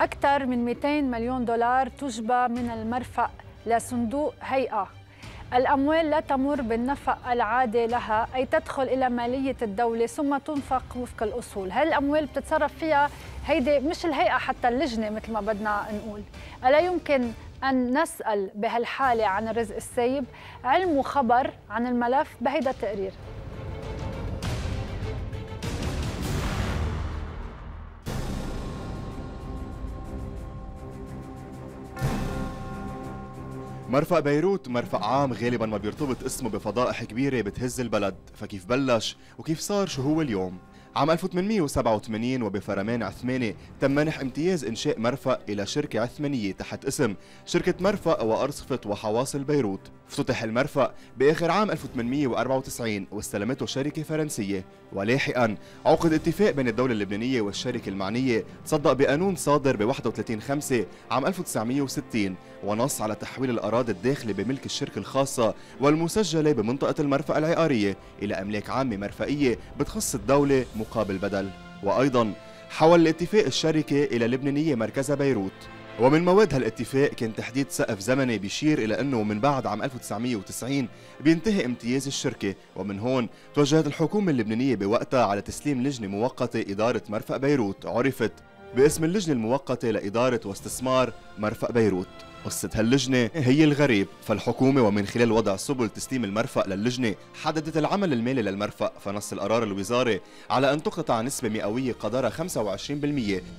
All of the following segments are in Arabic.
أكثر من 200 مليون دولار تجبى من المرفأ لصندوق هيئة الأموال لا تمر بالنفق العادي لها أي تدخل إلى مالية الدولة ثم تنفق وفق الأصول هل الأموال بتتصرف فيها هيدي مش الهيئة حتى اللجنة مثل ما بدنا نقول ألا يمكن أن نسأل بهالحالة عن الرزق السايب علم وخبر عن الملف بهيدا التقرير مرفق بيروت مرفق عام غالبا ما بيرتبط اسمه بفضائح كبيرة بتهز البلد فكيف بلش وكيف صار شو هو اليوم عام 1887 وبفرمان عثماني تم منح امتياز إنشاء مرفأ إلى شركة عثمانية تحت اسم شركة مرفأ وأرصفة وحواصل بيروت افتتح المرفأ بآخر عام 1894 واستلمته شركة فرنسية ولاحقا عقد اتفاق بين الدولة اللبنانية والشركة المعنية تصدق بقانون صادر ب 31 5 عام 1960 ونص على تحويل الأراضي الداخلة بملك الشركة الخاصة والمسجلة بمنطقة المرفأ العقارية إلى أملاك عامة مرفئية بتخص الدولة مقابل بدل وأيضا حول الاتفاق الشركة إلى لبنانية مركزها بيروت ومن مواد هالاتفاق كان تحديد سقف زمني بيشير إلى أنه من بعد عام 1990 بينتهي امتياز الشركة ومن هون توجهت الحكومة اللبنانية بوقتها على تسليم لجنة مؤقتة إدارة مرفأ بيروت عرفت باسم اللجنة المؤقتة لإدارة واستثمار مرفأ بيروت قصة هاللجنة هي الغريب فالحكومة ومن خلال وضع سبل تسليم المرفأ للجنة حددت العمل المالي للمرفأ فنص القرار الوزاري على أن تقطع نسبة مئوية قدرها 25%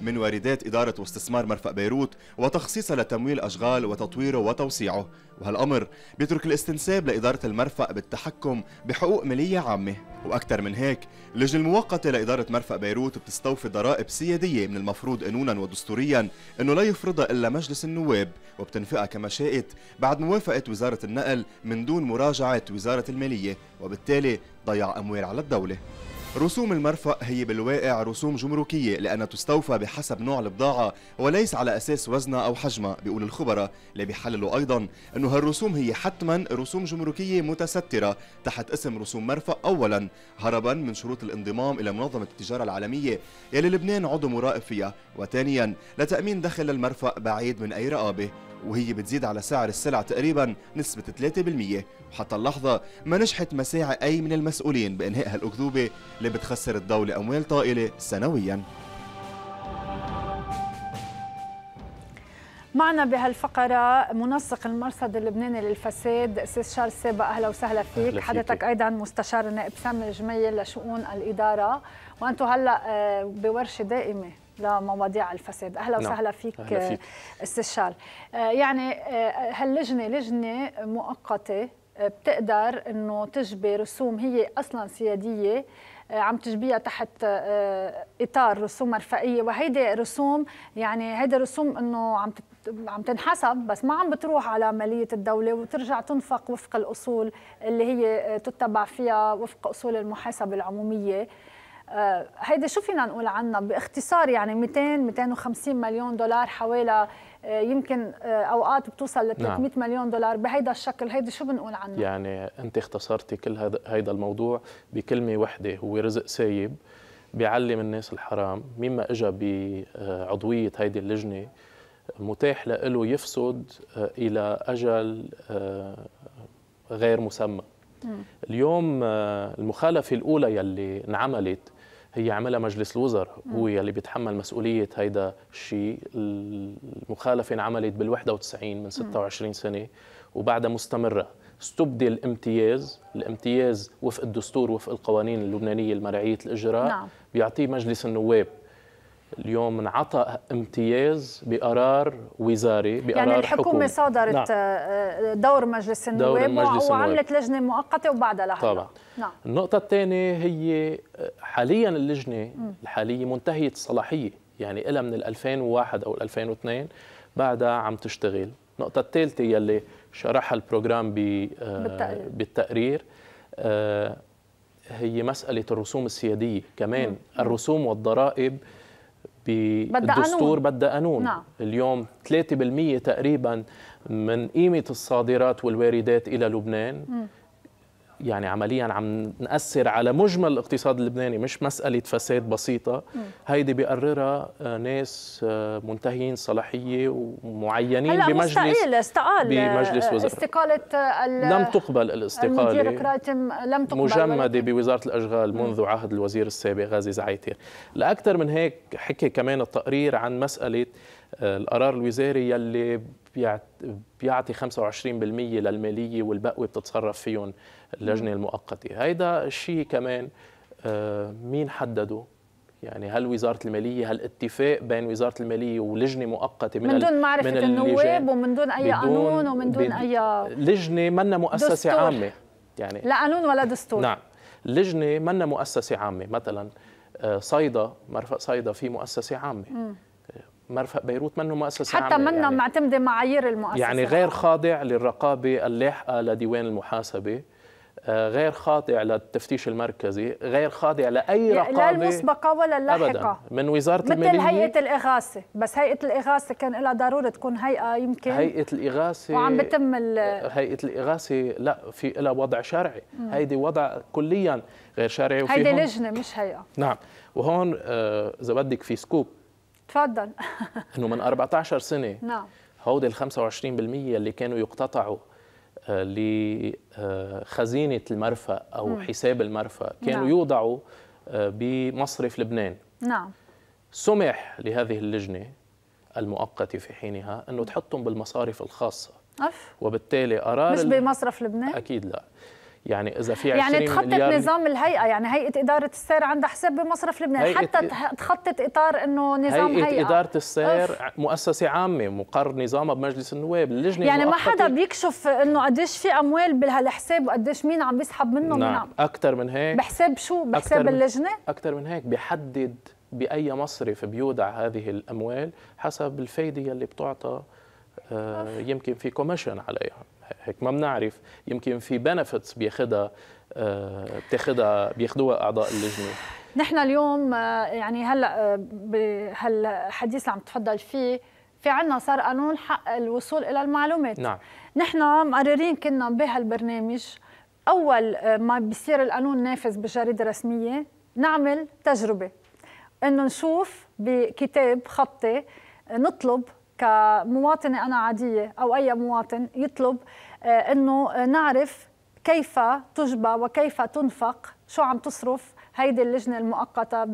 من واردات إدارة واستثمار مرفأ بيروت وتخصيصها لتمويل أشغال وتطويره وتوسيعه وهالأمر بيترك الاستنساب لإدارة المرفأ بالتحكم بحقوق مالية عامة وأكثر من هيك اللجنة المؤقتة لإدارة مرفأ بيروت بتستوفي ضرائب سيادية من المفروض قانونا ودستوريا أنه لا يفرضها إلا مجلس النواب وبتنفقها كما شاءت بعد موافقه وزارة النقل من دون مراجعة وزارة المالية وبالتالي ضيع أموال على الدولة رسوم المرفأ هي بالواقع رسوم جمركية لأنها تستوفى بحسب نوع البضاعة وليس على أساس وزنها أو حجمها بيقول الخبراء اللي بيحللوا أيضا أنه هالرسوم هي حتما رسوم جمركية متسترة تحت اسم رسوم مرفأ أولا هربا من شروط الانضمام إلى منظمة التجارة العالمية يلي لبنان عضو مرائب فيها وثانيا لتأمين دخل المرفأ بعيد من أي رقابة وهي بتزيد على سعر السلع تقريبا نسبة 3% وحتى اللحظة ما نجحت مساعي أي من المسؤولين بإنهاء هالأكذوبة اللي بتخسر الدولة أموال طائلة سنوياً معنا بهالفقرة منسق المرصد اللبناني للفساد سيس شارل سيبا أهلا وسهلا فيك أهلا حضرتك أيضا مستشار نائب سامي الجميل لشؤون الإدارة وأنتم هلأ آه، بورشة دائمة لمواضيع الفساد أهلا نعم. وسهلا فيك, استاذ آه، شارل آه، يعني هاللجنة لجنة مؤقتة بتقدر أنه تجبي رسوم هي أصلا سيادية عم تجبيها تحت آه، اطار رسوم مرفقيه وهيدي رسوم يعني هيدي رسوم انه عم عم تنحسب بس ما عم بتروح على ماليه الدوله وترجع تنفق وفق الاصول اللي هي آه، تتبع فيها وفق اصول المحاسبه العموميه آه، هيدا شو فينا نقول عنها باختصار يعني 200 250 مليون دولار حوالي آه، يمكن آه، اوقات بتوصل ل 300 نعم. مليون دولار بهيدا الشكل هيدي شو بنقول عنها يعني انت اختصرتي كل هذا هيدا الموضوع بكلمه وحده هو رزق سايب بيعلم الناس الحرام مين ما اجى بعضويه هيدي اللجنه متاح له يفسد الى اجل غير مسمى اليوم المخالفه الاولى يلي انعملت هي عملها مجلس الوزراء هو يلي بيتحمل مسؤولية هيدا الشيء المخالفة انعملت بال91 من 26 سنة وبعدها مستمرة استبدل امتياز الامتياز وفق الدستور وفق القوانين اللبنانية المرعية الإجراء نعم. بيعطيه مجلس النواب اليوم انعطى امتياز بقرار وزاري بقرار يعني الحكومة صادرت نعم. آه، دور مجلس النواب دور مجلس وعملت لجنة مؤقتة وبعدها لحظة طبعا نعم. النقطة الثانية هي آه، حاليا اللجنة الحالية منتهية الصلاحية يعني إلها من 2001 أو 2002 بعدها عم تشتغل النقطة الثالثة يلي شرحها البروجرام آه، بالتقرير, بالتقرير آه، هي مسألة الرسوم السيادية كمان مم. الرسوم والضرائب بالدستور بدها قانون نعم. اليوم 3% تقريبا من قيمة الصادرات والواردات إلى لبنان مم. يعني عمليا عم نأثر على مجمل الاقتصاد اللبناني مش مسألة فساد بسيطة هيدي بيقررها آه، ناس آه، منتهين صلاحية ومعينين هلا بمجلس مستقيل استقال بمجلس وزراء استقالة آه، لم تقبل الاستقالة لم تقبل مجمدة بوزارة الأشغال منذ عهد الوزير السابق غازي زعيتير لأكثر من هيك حكي كمان التقرير عن مسألة القرار الوزاري يلي بيعطي 25% للمالية والبقوة بتتصرف فيهم اللجنه المؤقته هيدا الشيء كمان آه، مين حدده يعني هل وزاره الماليه هل اتفاق بين وزاره الماليه ولجنه مؤقته من من دون معرفه من النواب ومن دون اي قانون ومن دون اي لجنه منا مؤسسه دستور. عامه يعني لا قانون ولا دستور نعم لجنه منا مؤسسه عامه مثلا آه، صيدا مرفق صيدا في مؤسسه عامه م. آه، مرفق بيروت منه مؤسسة حتى منا يعني معتمدة معايير المؤسسة يعني غير خاضع للرقابة اللاحقة لديوان المحاسبة آه، غير خاضع للتفتيش المركزي غير خاضع لأي رقابة لا المسبقة ولا اللاحقة أبداً من وزارة مثل المالية مثل هيئة الإغاثة بس هيئة الإغاثة كان لها ضرورة تكون هيئة يمكن هيئة الإغاثة وعم بتم هيئة الإغاثة لا في لها وضع شرعي هيدي وضع كليا غير شرعي وفي هيدي لجنة مش هيئة نعم وهون آه، إذا بدك في سكوب تفضل انه من 14 سنه نعم هودي ال 25% اللي كانوا يقتطعوا لخزينه آه، المرفأ او م. حساب المرفأ كانوا نعم. يوضعوا آه، بمصرف لبنان نعم سمح لهذه اللجنه المؤقته في حينها انه تحطهم بالمصارف الخاصه أف. وبالتالي قرار مش بمصرف لبنان اكيد لا يعني اذا في 20 يعني تخطط مليار نظام الهيئه يعني هيئه اداره السير عندها حساب بمصرف لبنان حتى تخطط اطار انه نظام هيئه, هيئة. اداره السير أوف. مؤسسه عامه مقر نظامها بمجلس النواب اللجنه يعني ما حدا بيكشف انه قديش في اموال بهالحساب وقديش مين عم يسحب منه نعم. من اكثر من هيك بحساب شو بحساب اللجنه اكثر من هيك بيحدد باي مصرف بيودع هذه الاموال حسب الفائده اللي بتعطى آه يمكن في كوميشن عليها هيك ما بنعرف يمكن في بنفيتس بياخذها آه، بتاخذها بياخذوها اعضاء اللجنه نحن اليوم آه، يعني هلا آه، بهالحديث اللي عم تفضل فيه في عنا صار قانون حق الوصول الى المعلومات نعم نحن مقررين كنا بهالبرنامج اول ما بيصير القانون نافذ بجريده رسميه نعمل تجربه انه نشوف بكتاب خطي نطلب كمواطنة أنا عادية أو أي مواطن يطلب آه، أنه نعرف كيف تجبى وكيف تنفق شو عم تصرف هيدي اللجنة المؤقتة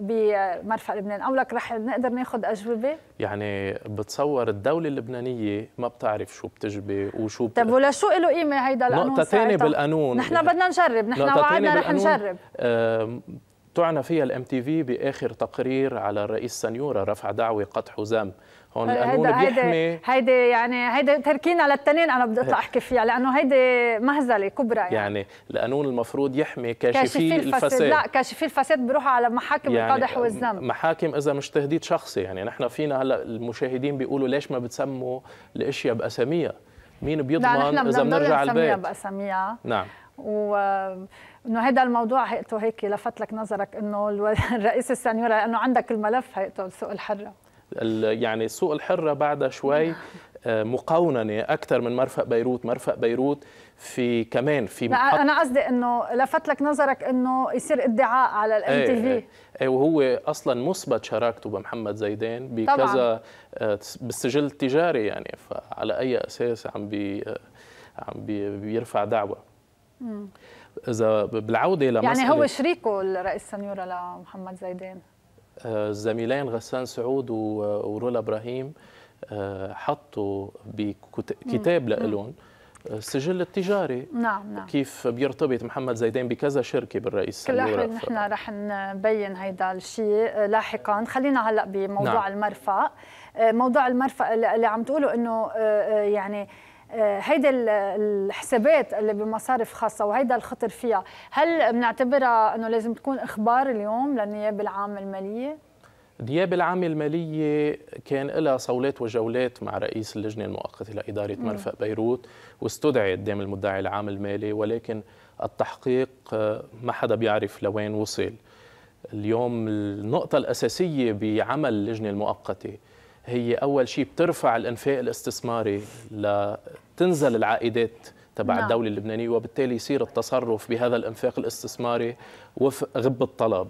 بمرفأ لبنان لك رح نقدر ناخذ أجوبة؟ يعني بتصور الدولة اللبنانية ما بتعرف شو بتجبي وشو بت... طب ولا شو له قيمة هيدا القانون نقطة ثانية بالقانون نحن بدنا نجرب نحن وعدنا رح نجرب آه تعنى فيها الام تي في باخر تقرير على الرئيس سنيوره رفع دعوه قطع حزام هون لانه هيدا بيحمي هيدي يعني هيدي تركينا للتنين انا بدي اطلع احكي فيها لانه هيدي مهزله كبرى يعني يعني القانون المفروض يحمي كاشفي الفساد. الفساد لا كاشفي الفساد بيروحوا على محاكم يعني القدح والذنب محاكم اذا مش تهديد شخصي يعني نحن فينا هلا المشاهدين بيقولوا ليش ما بتسموا الاشياء باساميها مين بيضمن اذا بنرجع على البيت باساميها نعم و انه هذا الموضوع هيئته هيك لفت لك نظرك انه الرئيس السنيوره لانه عندك الملف هيئته السوق الحره يعني السوق الحرة بعدها شوي آه، مقوننة أكثر من مرفق بيروت مرفق بيروت في كمان في لا انا قصدي انه لفت لك نظرك انه يصير ادعاء على الام تي في ايه وهو اصلا مثبت شراكته بمحمد زيدان بكذا آه، بالسجل التجاري يعني فعلى اي اساس عم بي آه، عم بي بيرفع دعوه اذا بالعوده لمسألة يعني هو شريكه الرئيس سنيوره لمحمد زيدان الزميلين آه، غسان سعود ورولا ابراهيم آه، حطوا بكتاب لهم السجل آه، التجاري نعم نعم كيف بيرتبط محمد زيدان بكذا شركه بالرئيس كل احد نحن رح نبين هيدا الشيء لاحقا خلينا هلا بموضوع نعم. المرفأ موضوع المرفأ اللي عم تقولوا انه يعني آه، هيدا الحسابات اللي بمصارف خاصة وهيدا الخطر فيها هل بنعتبرها أنه لازم تكون إخبار اليوم للنيابة العامة المالية؟ النيابة العامة المالية كان لها صولات وجولات مع رئيس اللجنة المؤقتة لإدارة مرفق بيروت واستدعي قدام المدعي العام المالي ولكن التحقيق آه، ما حدا بيعرف لوين وصل اليوم النقطة الأساسية بعمل اللجنة المؤقتة هي اول شيء بترفع الانفاق الاستثماري لتنزل العائدات تبع نعم. الدوله اللبنانيه وبالتالي يصير التصرف بهذا الانفاق الاستثماري وفق غب الطلب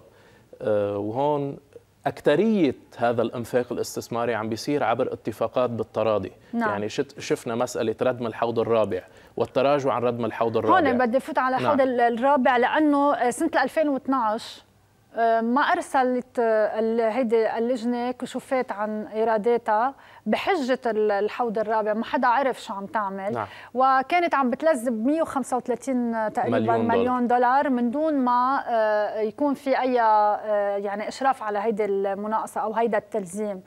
آه، وهون أكترية هذا الإنفاق الاستثماري عم بيصير عبر اتفاقات بالتراضي نعم. يعني شفنا مسألة ردم الحوض الرابع والتراجع عن ردم الحوض الرابع هون بدي فوت على الحوض نعم. الرابع لأنه سنة 2012 ما ارسلت هيدي اللجنه كشوفات عن ايراداتها بحجه الحوض الرابع ما حدا عرف شو عم تعمل نعم. وكانت عم بتلذب 135 تقريبا مليون, مليون دولار. دولار من دون ما آه، يكون في اي آه، يعني اشراف على هيدي المناقصه او هيدا التلزيم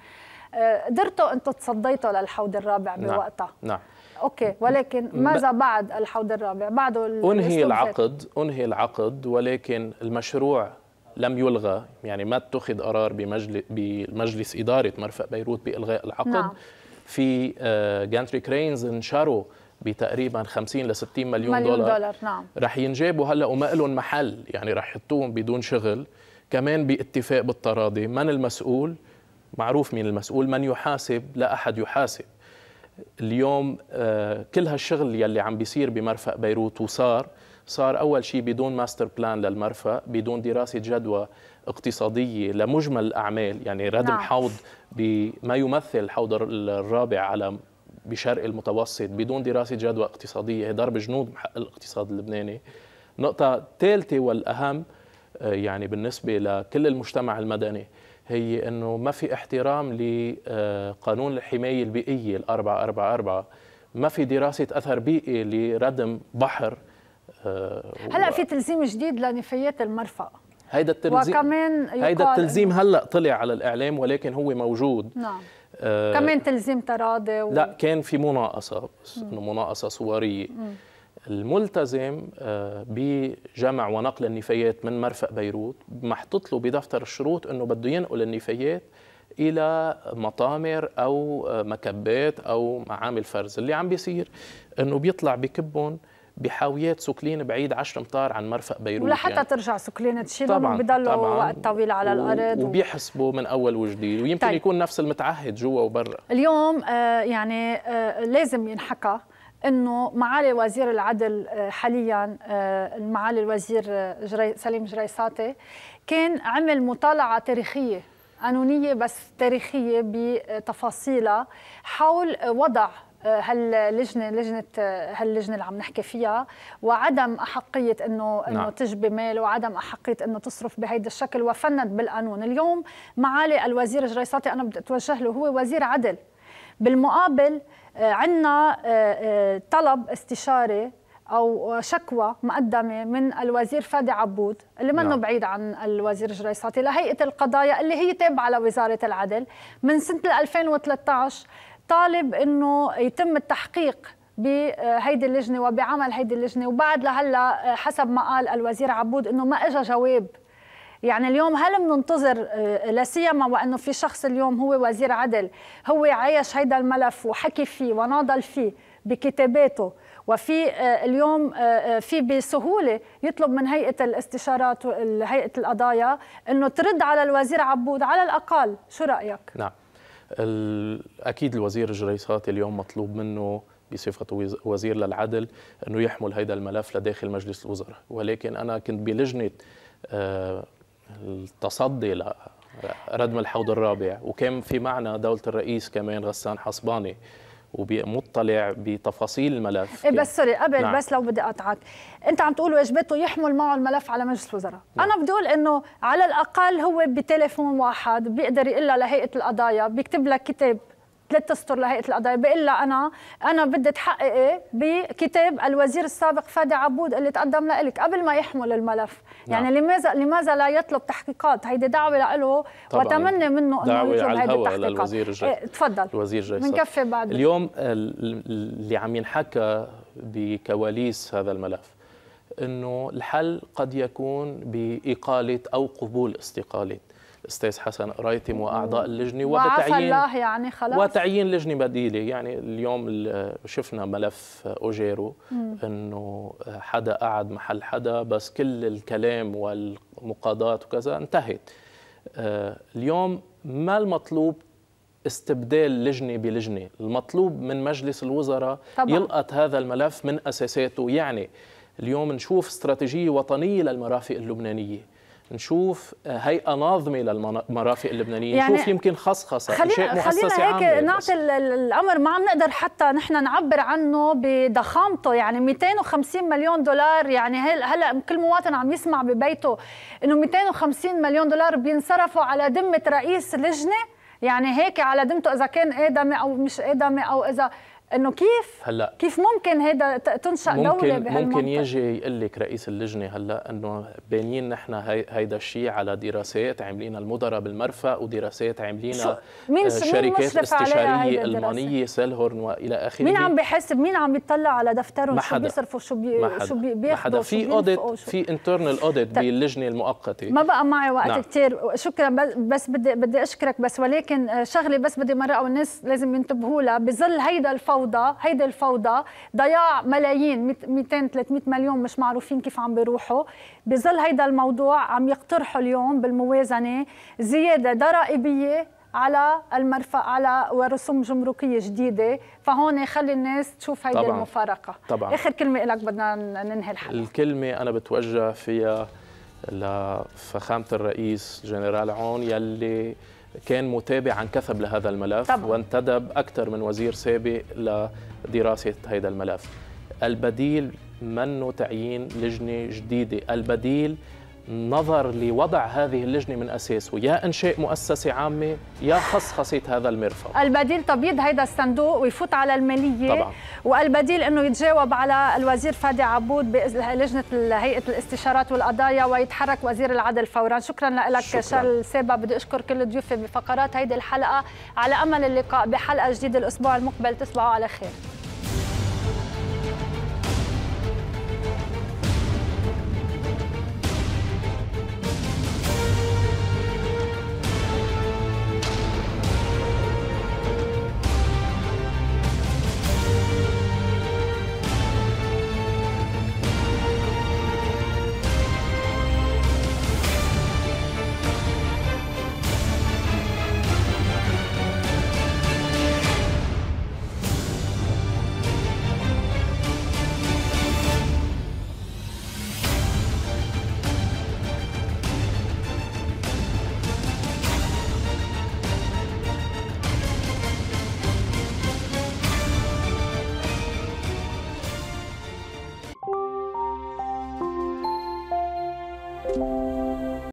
آه، قدرتوا انتم تصديتوا للحوض الرابع نعم. بوقتها نعم, نعم. اوكي ولكن ماذا بعد الحوض الرابع بعده انهي العقد انهي العقد ولكن المشروع لم يلغى يعني ما اتخذ قرار بمجلس, بمجلس إدارة مرفأ بيروت بإلغاء العقد نعم. في جانتري آه، كرينز انشروا بتقريبا 50 ل 60 مليون, مليون دولار, دولار نعم. رح ينجابوا هلا وما لهم محل يعني رح يحطوهم بدون شغل كمان باتفاق بالتراضي من المسؤول معروف مين المسؤول من يحاسب لا أحد يحاسب اليوم آه، كل هالشغل يلي عم بيصير بمرفأ بيروت وصار صار أول شيء بدون ماستر بلان للمرفأ بدون دراسة جدوى اقتصادية لمجمل الأعمال يعني ردم نعم. حوض بما يمثل الحوض الرابع على بشرق المتوسط بدون دراسة جدوى اقتصادية ضرب جنود حق الاقتصاد اللبناني نقطة ثالثة والأهم آه، يعني بالنسبة لكل المجتمع المدني هي أنه ما في احترام لقانون آه، الحماية البيئية الأربعة أربعة أربعة ما في دراسة أثر بيئي لردم بحر آه، هلا في تلزيم جديد لنفايات المرفأ هيدا التلزيم وكمان هيدا التلزيم هلا طلع على الاعلام ولكن هو موجود نعم آه كمان تلزيم تراضي و... لا كان في مناقصه بس انه مناقصه صوريه مم. الملتزم آه بجمع ونقل النفايات من مرفق بيروت محطوط له بدفتر الشروط انه بده ينقل النفايات الى مطامر او آه، مكبات او معامل فرز اللي عم بيصير انه بيطلع بكبهم بحاويات سكلين بعيد 10 امتار عن مرفق بيروت ولا حتى يعني. ترجع سكلين تشيلهم بيضلوا وقت طويل على الارض وبيحسبوا من اول وجديد ويمكن طيب. يكون نفس المتعهد جوا وبرا اليوم آه، يعني آه، لازم ينحكى انه معالي وزير العدل آه، حاليا معالي الوزير جري سليم جريساتي كان عمل مطالعه تاريخيه قانونيه بس تاريخيه بتفاصيلها حول وضع هاللجنه لجنه هاللجنه اللي عم نحكي فيها وعدم احقيه انه نعم. انه تجبي مال وعدم احقيه انه تصرف بهيدا الشكل وفند بالقانون اليوم معالي الوزير جريساتي انا بدي اتوجه له هو وزير عدل بالمقابل آه، عندنا آه، آه، طلب استشاري او شكوى مقدمه من الوزير فادي عبود اللي منه نعم. بعيد عن الوزير جريساتي لهيئه القضايا اللي هي تابعه لوزاره العدل من سنه 2013 طالب انه يتم التحقيق بهيدي اللجنه وبعمل هيدي اللجنه وبعد لهلا حسب ما قال الوزير عبود انه ما اجى جواب يعني اليوم هل مننتظر آه، لا سيما وانه في شخص اليوم هو وزير عدل هو عايش هيدا الملف وحكي فيه وناضل فيه بكتاباته وفي آه، اليوم آه، في بسهوله يطلب من هيئه الاستشارات هيئه القضايا انه ترد على الوزير عبود على الاقل شو رايك نعم اكيد الوزير الجريسات اليوم مطلوب منه بصفته وزير للعدل انه يحمل هذا الملف لداخل مجلس الوزراء ولكن انا كنت بلجنه آه، التصدي ردم الحوض الرابع وكان في معنا دولة الرئيس كمان غسان حصباني ومطلع بتفاصيل الملف إيه بس سوري قبل نعم. بس لو بدي اقطعك انت عم تقول واجبته يحمل معه الملف على مجلس الوزراء نعم. انا بدي اقول انه على الاقل هو بتليفون واحد بيقدر يقول لهيئه القضايا بيكتب لك كتاب ثلاث اسطر لهيئه القضايا بقول لها انا انا بدي تحققي بكتاب الوزير السابق فادي عبود اللي تقدم لك قبل ما يحمل الملف نعم. يعني لماذا لماذا لا يطلب تحقيقات هيدي دعوه له وتمنى منه انه دعوة يطلب هيدي التحقيقات للوزير جاي. إيه تفضل الوزير جاي بنكفي بعد اليوم اللي عم ينحكى بكواليس هذا الملف انه الحل قد يكون باقاله او قبول استقاله استاذ حسن رايتم واعضاء اللجنه وبتعيين الله يعني خلاص وتعيين لجنه بديله يعني اليوم شفنا ملف اوجيرو انه حدا قعد محل حدا بس كل الكلام والمقاضات وكذا انتهت آه، اليوم ما المطلوب استبدال لجنه بلجنه، المطلوب من مجلس الوزراء طبعا. يلقط هذا الملف من اساساته، يعني اليوم نشوف استراتيجيه وطنيه للمرافق اللبنانيه، نشوف هيئه ناظمه للمرافق اللبنانيه يعني نشوف يمكن خصخصه خلينا شيء خلينا هيك يعني. نعطي الامر ما عم نقدر حتى نحن نعبر عنه بضخامته يعني 250 مليون دولار يعني هلا كل مواطن عم يسمع ببيته انه 250 مليون دولار بينصرفوا على ذمه رئيس لجنه يعني هيك على ذمته اذا كان ادمي او مش ادمي او اذا انه كيف هلا كيف ممكن هذا تنشا ممكن دوله بهالمنطقه ممكن يجي يقول لك رئيس اللجنه هلا انه بانين نحن هيدا الشيء على دراسات عاملينها المدراء بالمرفأ ودراسات عاملينها آه، مين شركات مين استشاريه المانيه سيلهورن والى اخره مين عم بحسب مين عم بيطلع على دفترهم شو بيصرفوا شو بي شو بياخذوا في اوديت في انترنال اوديت باللجنه المؤقته ما بقى معي وقت نعم. كثير شكرا بس بدي بدي اشكرك بس ولكن آه، شغله بس بدي مرة او الناس لازم ينتبهوا لها بظل هيدا الفوضى فوضى هيدي الفوضى ضياع ملايين 200 300 مليون مش معروفين كيف عم بيروحوا بظل هيدا الموضوع عم يقترحوا اليوم بالموازنه زياده ضرائبيه على المرفأ على ورسوم جمركية جديدة فهون خلي الناس تشوف هيدي طبعاً. المفارقة طبعا آخر كلمة لك بدنا ننهي الحلقة الكلمة أنا بتوجه فيها لفخامة الرئيس جنرال عون يلي كان متابع عن كثب لهذا الملف طبعا. وانتدب أكثر من وزير سابق لدراسة هذا الملف البديل منه تعيين لجنة جديدة البديل نظر لوضع هذه اللجنة من أساسه يا إنشاء مؤسسة عامة يا خصخصة هذا المرفق البديل تبييض هذا الصندوق ويفوت على المالية طبعا. والبديل أنه يتجاوب على الوزير فادي عبود بلجنة هيئة الاستشارات والقضايا ويتحرك وزير العدل فورا شكرا لك شارل سابا بدي أشكر كل ضيوفي بفقرات هيدي الحلقة على أمل اللقاء بحلقة جديدة الأسبوع المقبل تصبحوا على خير